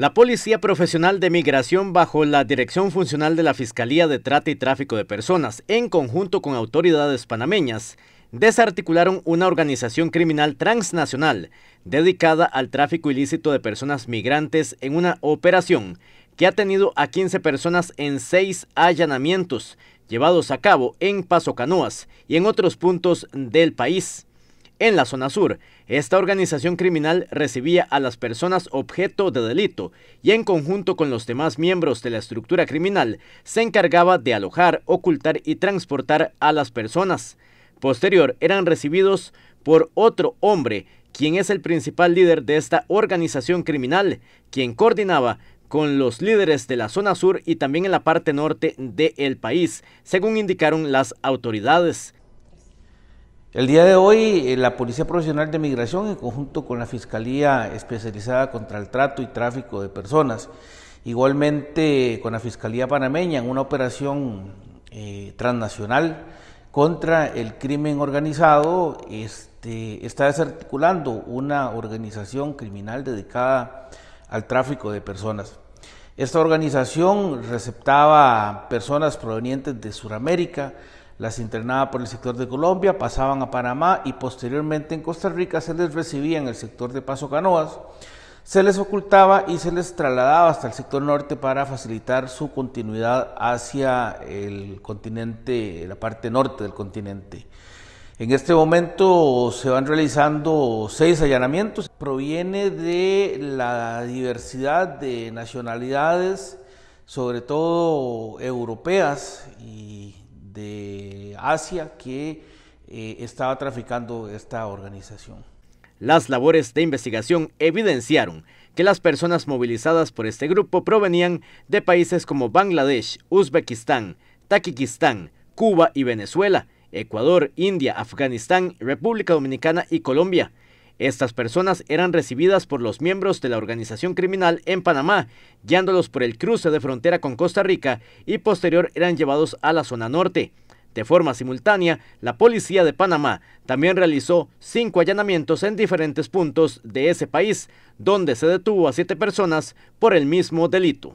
La Policía Profesional de Migración, bajo la dirección funcional de la Fiscalía de Trata y Tráfico de Personas, en conjunto con autoridades panameñas, desarticularon una organización criminal transnacional dedicada al tráfico ilícito de personas migrantes en una operación que ha tenido a 15 personas en seis allanamientos llevados a cabo en Paso Canoas y en otros puntos del país. En la zona sur, esta organización criminal recibía a las personas objeto de delito y en conjunto con los demás miembros de la estructura criminal se encargaba de alojar, ocultar y transportar a las personas. Posterior eran recibidos por otro hombre, quien es el principal líder de esta organización criminal, quien coordinaba con los líderes de la zona sur y también en la parte norte del el país, según indicaron las autoridades. El día de hoy, eh, la Policía Profesional de Migración, en conjunto con la Fiscalía Especializada contra el Trato y Tráfico de Personas, igualmente con la Fiscalía Panameña, en una operación eh, transnacional contra el crimen organizado, este, está desarticulando una organización criminal dedicada al tráfico de personas. Esta organización receptaba personas provenientes de Sudamérica, las internaba por el sector de Colombia, pasaban a Panamá y posteriormente en Costa Rica se les recibía en el sector de Paso Canoas, se les ocultaba y se les trasladaba hasta el sector norte para facilitar su continuidad hacia el continente, la parte norte del continente. En este momento se van realizando seis allanamientos. Proviene de la diversidad de nacionalidades, sobre todo europeas y de Hacia que eh, estaba traficando esta organización. Las labores de investigación evidenciaron que las personas movilizadas por este grupo provenían de países como Bangladesh, Uzbekistán, Taquikistán, Cuba y Venezuela, Ecuador, India, Afganistán, República Dominicana y Colombia. Estas personas eran recibidas por los miembros de la organización criminal en Panamá, guiándolos por el cruce de frontera con Costa Rica y posterior eran llevados a la zona norte. De forma simultánea, la Policía de Panamá también realizó cinco allanamientos en diferentes puntos de ese país, donde se detuvo a siete personas por el mismo delito.